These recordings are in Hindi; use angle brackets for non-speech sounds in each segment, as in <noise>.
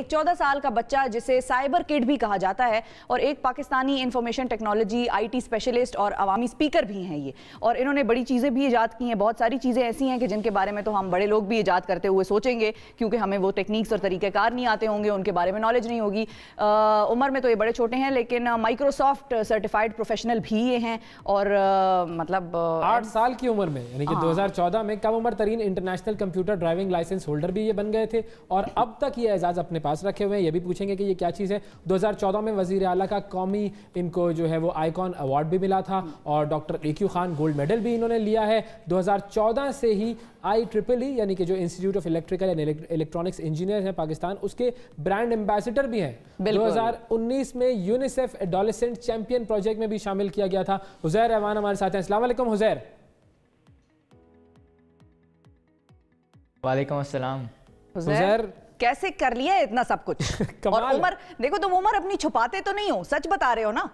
एक 14 साल का बच्चा जिसे साइबर किड भी कहा जाता है और एक Pakistani information technology IT specialist और अवामी स्पीकर भी हैं ये और इन्होंने बड़ी चीज़ें भी ईजाद की हैं बहुत सारी चीज़ें ऐसी हैं कि जिनके बारे में तो हम बड़े लोग भी ईजाद करते हुए सोचेंगे क्योंकि हमें वो टेक्निक्स और तरीक़ेकार नहीं आते होंगे उनके बारे में नॉलेज नहीं होगी उम्र में तो ये बड़े छोटे हैं लेकिन माइक्रोसॉफ्ट सर्टिफाइड प्रोफेशनल भी ये हैं और आ, मतलब आठ साल की उम्र में यानी कि हाँ। दो में कम उम्र तरीन international computer driving license holder भी ये बन गए थे और अब तक ये एजाज अपने पास रखे हुए हैं ये भी पूछेंगे कि ये क्या चीज़ है 2014 में वजीर अला का कौमी इनको जो है वो आईकॉन अवार्ड भी मिला था और doctor A Q Khan gold medal भी इन्होंने लिया है 2014 से ही आई ट्रिपल ई यानी कि जो institute of electrical and electronics engineer हैं पाकिस्तान उसके ब्रांड एम्बेसडर भी हैं दो में यूनिसेफ एडोलिसेंट चैंपियन प्रोजेक्ट में भी शामिल किया गया था हुजैर रहमान हमारे साथ हैं असलम हुजैर वालेकुम असलम हुजैर कैसे कर लिया इतना सब कुछ <laughs> और उमर देखो तुम उमर अपनी छुपाते तो नहीं हो सच बता रहे हो ना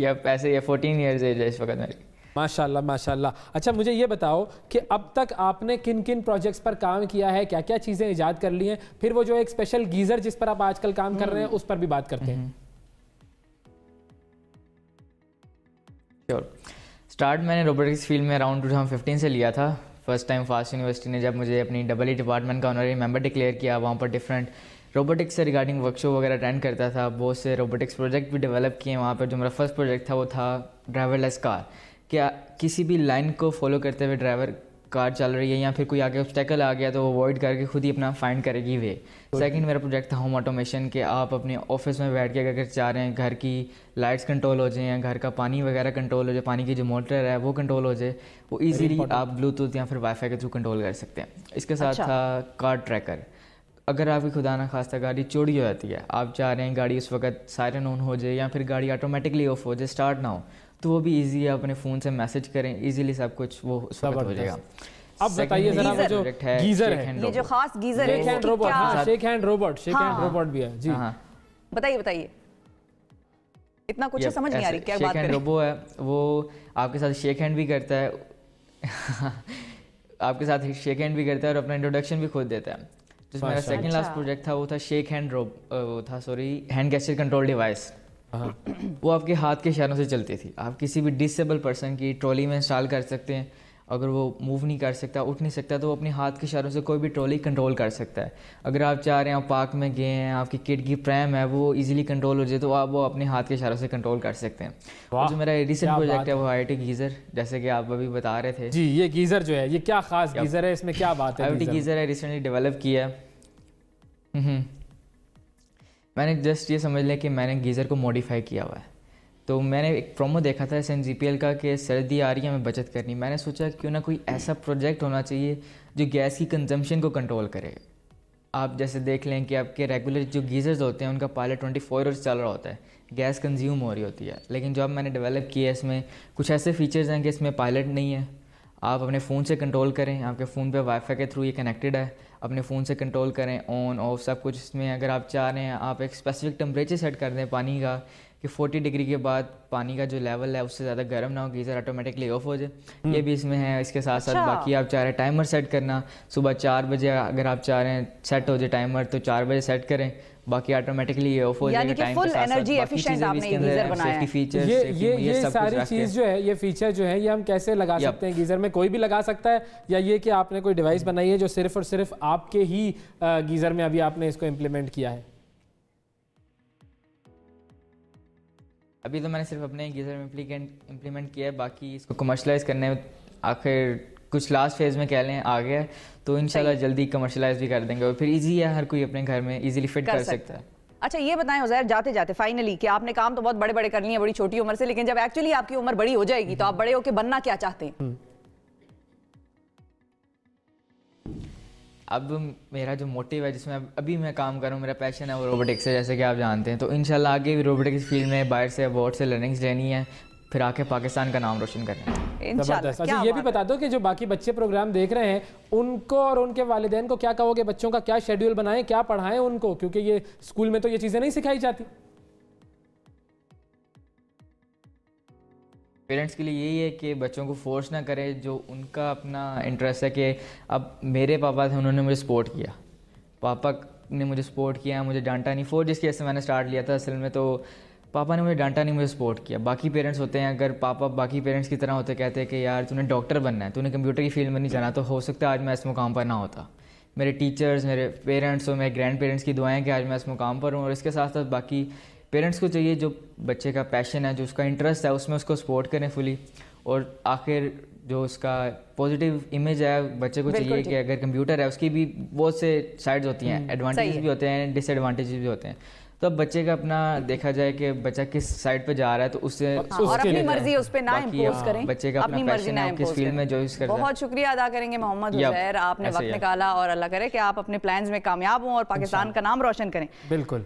ये ये 14 इयर्स एज है इस वक्त मेरी माशाल्लाह माशाल्लाह अच्छा मुझे ये बताओ कि अब तक आपने किन किन प्रोजेक्ट्स पर काम किया है क्या क्या चीज़ें ईजाद कर ली हैं फिर वो जो एक स्पेशल गीज़र जिस पर आप आजकल काम कर रहे हैं हम्म। उस पर भी बात करते हैं स्टार्ट हम्म। मैंने रोबोटिक्स फील्ड में अराउंड 2015 से लिया था फर्स्ट टाइम फास्ट यूनिवर्सिटी ने जब मुझे अपनी डबल ई डिपार्टमेंट का ऑनरी मेंबर डिक्लेयर किया वहाँ पर डिफरेंट रोबोटिक्स से रिगार्डिंग वर्कशॉप वगैरह अटेंड करता था बहुत से रोबोटिक्स प्रोजेक्ट भी डेवलप किए वहाँ पर जो मेरा फर्स्ट प्रोजेक्ट था वो था ड्राइवरलेस कार क्या किसी भी लाइन को फॉलो करते हुए ड्राइवर कार चल रही है या फिर कोई आगे ऑब्स्टेकल आ गया तो वो अवॉइड करके खुद ही अपना फाइंड करेगी वे सेकंड मेरा प्रोजेक्ट था होम ऑटोमेशन के आप अपने ऑफिस में बैठ के अगर चाह रहे हैं घर की लाइट्स कंट्रोल हो जाए या घर का पानी वगैरह कंट्रोल हो जाए पानी की जो मोटर है वो कंट्रोल हो जाए वो ईजिली आप ब्लूटूथ या फिर वाईफाई के थ्रू कंट्रोल कर सकते हैं इसके साथ अच्छा। था कार ट्रैकर अगर आपकी खुदा ना खास्ता गाड़ी चोरी हो जाती है आप चाह रहे हैं गाड़ी उस वक्त सायरन ऑन हो जाए या फिर गाड़ी ऑटोमेटिकली ऑफ हो जाए स्टार्ट ना हो तो वो भी इजी है अपने फ़ोन से मैसेज करें इजीली सब कुछ वो सब हो जाएगा अब बताइए जरा वो जो है, गीजर है ये जो खास गीजर है हैंड रोबोट हाँ, shake hand robot shake hand robot भी है जी हाँ, हाँ। बताइए बताइए इतना कुछ समझ नहीं आ रही क्या बात हैंड रोबो है वो आपके साथ शेक हैंड भी करता है <laughs> आपके साथ शेक हैंड भी करता है और अपना इंट्रोडक्शन भी खुद देता है जिसमें मेरा सेकंड लास्ट प्रोजेक्ट था वो था शेक हैंड रोब वो था sorry hand gesture control device हाँ। वो आपके हाथ के इशारों से चलती थी आप किसी भी डिसेबल पर्सन की ट्रॉली में इंस्टॉल कर सकते हैं अगर वो मूव नहीं कर सकता उठ नहीं सकता तो वो अपने हाथ के इशारों से कोई भी ट्रॉली कंट्रोल कर सकता है अगर आप चाह रहे हैं आप पार्क में गए हैं आपकी किड की प्रैम है वो इजीली कंट्रोल हो जाए तो आप वो अपने हाथ के इशारों से कंट्रोल कर सकते हैं जो मेरा रिसेंट प्रोजेक्ट है वो आई टी गीज़र जैसे कि आप अभी बता रहे थे जी ये गीज़र जो है ये क्या खास गीज़र है इसमें क्या बात है आई टी गीज़र है रिसेंटली डेवलप किया है हम्म, हम्म। मैंने जस्ट ये समझ लिया कि मैंने गीज़र को मॉडिफाई किया हुआ है तो मैंने एक प्रोमो देखा था S N G P L का कि सर्दी आ रही है हमें बचत करनी मैंने सोचा क्यों ना कोई ऐसा प्रोजेक्ट होना चाहिए जो गैस की कंजम्पशन को कंट्रोल करे आप जैसे देख लें कि आपके रेगुलर जो गीज़र्स होते हैं उनका पायलट ट्वेंटी फोर आवर्स चल रहा होता है गैस कंज्यूम हो रही होती है लेकिन जो अब मैंने डेवलप किया है इसमें कुछ ऐसे फीचर्स हैं कि इसमें पायलट नहीं है आप अपने फ़ोन से कंट्रोल करें आपके फ़ोन पे वाईफाई के थ्रू ये कनेक्टेड है अपने फ़ोन से कंट्रोल करें ऑन ऑफ सब कुछ इसमें अगर आप चाह रहे हैं आप एक स्पेसिफिक टम्परेचर सेट कर दें पानी का कि 40 डिग्री के बाद पानी का जो लेवल है उससे ज़्यादा गर्म ना हो गीज़र ऑटोमेटिकली ऑफ हो जाए हम्म। ये भी इसमें है इसके साथ साथ अच्छा। बाकी आप चाह रहे हैं टाइमर सेट करना सुबह चार बजे अगर आप चाह रहे हैं सेट हो जाए टाइमर तो चार बजे सेट करें बाकी ऑटोमेटिकली ये ऑफर यानी कि फुल एनर्जी एफिशिएंट आपने ये गीजर बनाया है फीचर्स ये ये ये सारी चीज जो है ये फीचर जो है ये हम कैसे लगा सकते हैं गीजर में कोई भी लगा सकता है या ये कि आपने कोई डिवाइस mm-hmm. बनाई है जो सिर्फ और सिर्फ आपके ही गीजर में अभी आपने इसको इम्प्लीमेंट किया है अभी तो मैंने सिर्फ अपने गीजर में इम्प्लीमेंट किया है बाकी इसको कमर्शलाइज करने में आखिर कुछ लास्ट फेज़ में कह लें आ गया है तो इन जल्दी कमर्शलाइज भी कर देंगे और फिर इजी है हर कोई अपने घर में इजीली फिट कर, कर सकता है अच्छा ये बताएं उजैर जाते जाते फाइनली कि आपने काम तो बहुत बड़े बड़े कर लिए बड़ी छोटी उम्र से लेकिन जब एक्चुअली आपकी उम्र बड़ी हो जाएगी तो आप बड़े होकर बनना क्या चाहते हैं अब मेरा जो मोटिव है जिसमें अभी मैं काम कर रहा हूँ मेरा पैशन है वो रोबोटिक्स है जैसे कि आप जानते हैं तो इन आगे भी रोबोटिक्स फील्ड में बाहर से अवार्ड से लर्निंग्स लेनी है फिर आके पाकिस्तान का नाम रोशन करना है अच्छा ये भी बता दो कि जो बाकी बच्चे प्रोग्राम देख रहे हैं उनको और उनके वालदेन को क्या कहोगे बच्चों का क्या शेड्यूल बनाए क्या पढ़ाएं उनको क्योंकि ये स्कूल में तो ये चीज़ें नहीं सिखाई जाती पेरेंट्स के लिए यही है कि बच्चों को फोर्स ना करें जो उनका अपना इंटरेस्ट है कि अब मेरे पापा थे उन्होंने मुझे सपोर्ट किया पापा ने मुझे सपोर्ट किया मुझे डांटा नहीं फोर जिसकी वजह से मैंने स्टार्ट लिया था असल में तो पापा ने मुझे डांटा नहीं मुझे सपोर्ट किया बाकी पेरेंट्स होते हैं अगर पापा बाकी पेरेंट्स की तरह होते कहते हैं कि यार तूने डॉक्टर बनना है तूने कंप्यूटर की फील्ड में नहीं जाना तो हो सकता है आज मैं इस मुकाम पर ना होता मेरे टीचर्स मेरे पेरेंट्स और मेरे ग्रैंड पेरेंट्स की दुआएं कि आज मैं इस मुकाम पर हूँ और इसके साथ साथ बाकी पेरेंट्स को चाहिए जो बच्चे का पैशन है जो उसका इंटरेस्ट है उसमें उसको सपोर्ट करें फुली और आखिर जो उसका पॉजिटिव इमेज है बच्चे को चाहिए कि अगर कंप्यूटर है उसकी भी बहुत से साइड्स होती हैं एडवांटेजेस हम्म, भी होते हैं डिसएडवांटेजेस भी होते हैं तो अब बच्चे का अपना देखा जाए कि बच्चा किस साइड पे जा रहा है तो उससे हाँ, और अपनी मर्जी उस पे ना इम्पोज हाँ, करें बच्चे का अपनी मर्जी ना किस फील्ड में चॉइस कर बहुत शुक्रिया अदा करेंगे मोहम्मद आपने वक्त निकाला और अल्लाह करे कि आप अपने प्लान्स में कामयाब हों और पाकिस्तान का नाम रोशन करें बिल्कुल